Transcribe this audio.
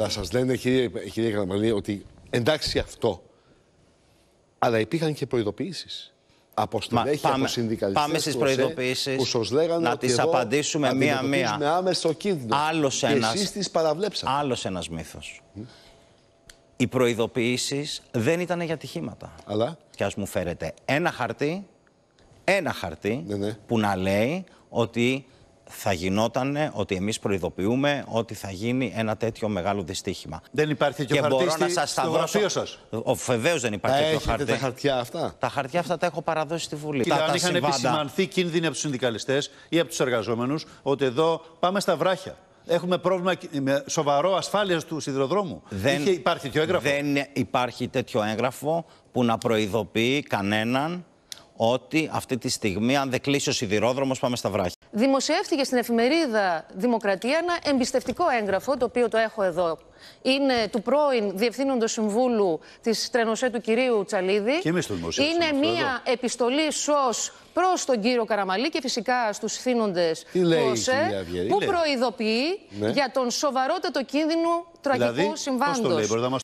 Θα σας λένε, κύριε κύριε ότι εντάξει αυτό. Αλλά υπήρχαν και προειδοποιήσεις. Από στελέχη, πάμε, από συνδικαλιστές πάμε στις προειδοποιήσεις, που σας λέγανε να τις απαντησουμε απαντήσουμε μία-μία. Να άμεσο κίνδυνο. Άλλος ένας, εσείς παραβλέψατε. Άλλος ένας μύθος. Οι προειδοποιήσεις δεν ήταν για τυχήματα. Αλλά. Και ας μου φέρετε ένα χαρτί, ένα χαρτί ναι, ναι. που να λέει ότι θα γινόταν ότι εμείς προειδοποιούμε ότι θα γίνει ένα τέτοιο μεγάλο δυστύχημα. Δεν υπάρχει και, και χαρτί να σας στο γραφείο σας. Βεβαίως δεν υπάρχει τέτοιο χαρτί. Τα χαρτιά αυτά. Τα χαρτιά αυτά τα έχω παραδώσει στη Βουλή. Και τα, αν είχαν συμβάντα... επισημανθεί κίνδυνοι από τους συνδικαλιστές ή από τους εργαζόμενους ότι εδώ πάμε στα βράχια. Έχουμε πρόβλημα με σοβαρό ασφάλεια του σιδηροδρόμου. Δεν υπάρχει τέτοιο έγγραφο. Δεν υπάρχει τέτοιο έγγραφο που να προειδοποιεί κανέναν ότι αυτή τη στιγμή, αν δεν κλείσει ο σιδηρόδρομος, πάμε στα βράχια. Δημοσιεύτηκε στην εφημερίδα Δημοκρατία ένα εμπιστευτικό έγγραφο, το οποίο το έχω εδώ. Είναι του πρώην Διευθύνοντος Συμβούλου της Τρενοσέ του κυρίου Τσαλίδη. Και εμείς Είναι μία επιστολή σο προς τον κύριο Καραμαλή και φυσικά στους θύνοντε του που προειδοποιεί ναι. για τον σοβαρότατο κίνδυνο τραγικού δηλαδή, συμβάντο.